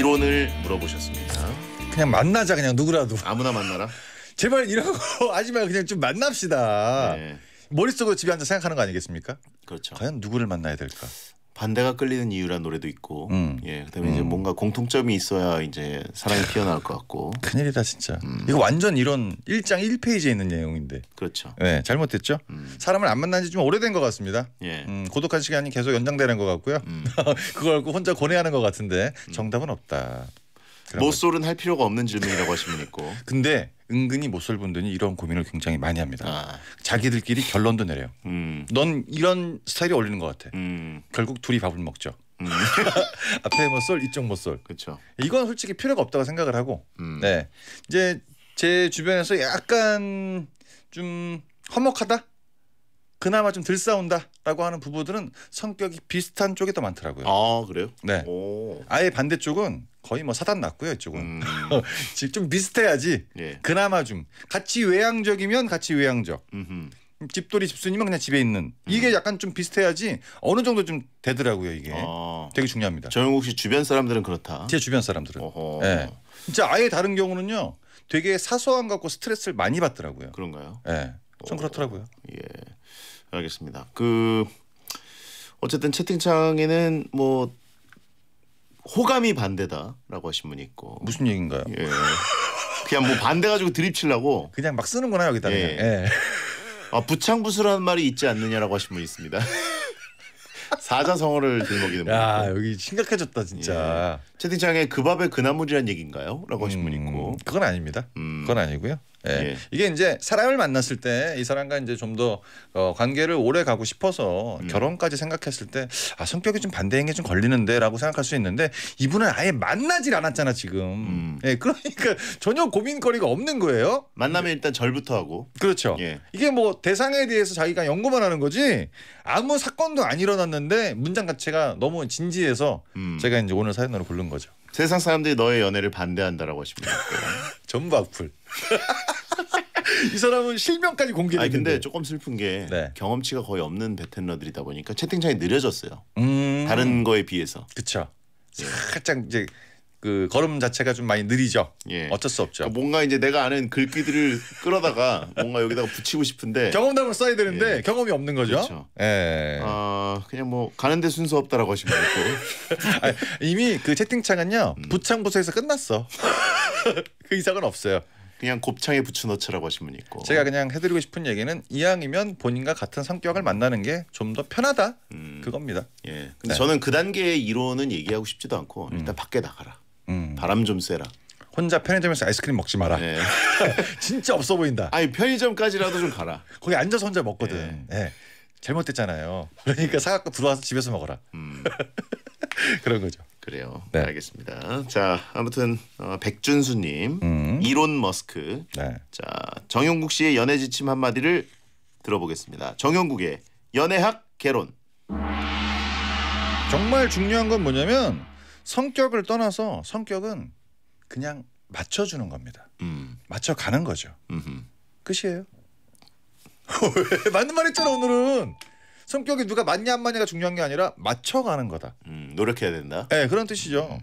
이론을 물어보셨습니다. 그냥 만나자 그냥 누구라도. 아무나 만나라. 제발 이런 거 하지 말고 그냥 좀 만납시다. 네. 머릿속으로 집에 앉아 생각하는 거 아니겠습니까? 그렇죠. 과연 누구를 만나야 될까? 반대가 끌리는 이유란 노래도 있고 음. 예 그다음에 음. 이제 뭔가 공통점이 있어야 이제 사랑이 피어날것 같고 큰일이다 진짜 음. 이거 완전 이런 1장 1페이지에 있는 내용인데 그렇죠 네 잘못됐죠 음. 사람을 안 만난 지 좀 오래된 것 같습니다 예. 음, 고독한 시간이 계속 연장되는 것 같고요 음. 그걸 갖고 혼자 고뇌하는 것 같은데 음. 정답은 없다 모쏠은 뭐 할 필요가 없는 질문이라고 하시면 있고 근데 은근히 못설 분들이 이런 고민을 굉장히 많이 합니다. 아. 자기들끼리 결론도 내려요. 음. 넌 이런 스타일이 어울리는 것 같아. 음. 결국 둘이 밥을 먹죠. 음. 앞에 못쏠 뭐 이쪽 못쏠. 그렇죠. 이건 솔직히 필요가 없다고 생각을 하고. 음. 네. 이제 제 주변에서 약간 좀 허목하다. 그나마 좀들 싸운다라고 하는 부부들은 성격이 비슷한 쪽이 더 많더라고요. 아 그래요? 네. 오. 아예 반대 쪽은 거의 뭐 사단 났고요 이쪽은 음. 좀 비슷해야지. 예. 그나마 좀 같이 외향적이면 같이 외향적. 음흠. 집돌이 집순이면 그냥 집에 있는 이게 음. 약간 좀 비슷해야지 어느 정도 좀 되더라고요 이게 아. 되게 중요합니다. 정영국 씨 주변 사람들은 그렇다. 제 주변 사람들은. 예. 네. 진짜 아예 다른 경우는요 되게 사소한 것같고 스트레스를 많이 받더라고요. 그런가요? 예. 네. 전 어. 그렇더라고요. 예. 알겠습니다. 그 어쨌든 채팅창에는 뭐 호감이 반대다라고 하신 분이 있고 무슨 얘기인가요? 예. 그냥 뭐 반대 가지고 드립치려고 그냥 막 쓰는구나 여기다 예. 예. 아 부창부수라는 말이 있지 않느냐라고 하신 분이 있습니다. 사자성어를 들먹이는 분. 야 있고. 여기 심각해졌다 진짜. 예. 채팅창에 그 밥에 그나물이란 얘기인가요?라고 하신 음, 분 있고. 그건 아닙니다. 음. 그건 아니고요. 예. 예. 이게 이제 사람을 만났을 때 이 사람과 이제 좀더 어, 관계를 오래 가고 싶어서 음. 결혼까지 생각했을 때 아, 성격이 좀 반대인 게 좀 걸리는데라고 생각할 수 있는데 이분은 아예 만나질 않았잖아 지금. 음. 예. 그러니까 전혀 고민거리가 없는 거예요. 만나면 일단 절부터 하고. 그렇죠. 예. 이게 뭐 대상에 대해서 자기가 연구만 하는 거지 아무 사건도 안 일어났는데 문장 자체가 너무 진지해서 음. 제가 이제 오늘 사연으로 부른 거죠. 세상 사람들이 너의 연애를 반대한다라고 하십니다. 전부 악플. 이 사람은 실명까지 공개했는데 조금 슬픈 게 네. 경험치가 거의 없는 베테너들이다 보니까 채팅창이 느려졌어요. 음... 다른 거에 비해서. 그렇죠. 예. 살짝 이제 그 걸음 자체가 좀 많이 느리죠. 예. 어쩔 수 없죠. 그러니까 뭔가 이제 내가 아는 글귀들을 끌어다가 뭔가 여기다가 붙이고 싶은데 경험담을 써야 되는데 예. 경험이 없는 거죠. 그렇죠. 예. 아 그냥 뭐 가는데 순서 없다라고 하시면 되고 이미 그 채팅창은요 음. 부창부서에서 끝났어. 그 이상은 없어요. 그냥 곱창에 부추넣자라고 하신 분이 있고 제가 그냥 해드리고 싶은 얘기는 이왕이면 본인과 같은 성격을 만나는 게 좀 더 편하다 음. 그겁니다. 예. 근데 네. 저는 그 단계의 이론은 얘기하고 싶지도 않고 음. 일단 밖에 나가라. 음. 바람 좀 쐬라. 혼자 편의점에서 아이스크림 먹지 마라. 네. 진짜 없어 보인다. 아니 편의점까지라도 좀 가라. 거기 앉아서 혼자 먹거든. 예. 네. 잘못됐잖아요. 그러니까 사갖고 들어와서 집에서 먹어라. 음. 그런 거죠. 그래요. 네. 알겠습니다. 자, 아무튼 어, 백준수님, 음. 이론 머스크. 네. 자, 정용국 씨의 연애 지침 한 마디를 들어보겠습니다. 정용국의 연애학 개론. 정말 중요한 건 뭐냐면 성격을 떠나서 성격은 그냥 맞춰주는 겁니다. 음. 맞춰가는 거죠. 음흠. 끝이에요. 왜? 맞는 말 했잖아 오늘은. 성격이 누가 맞냐 안 맞냐가 중요한 게 아니라 맞춰가는 거다. 음, 노력해야 된다. 네, 그런 뜻이죠.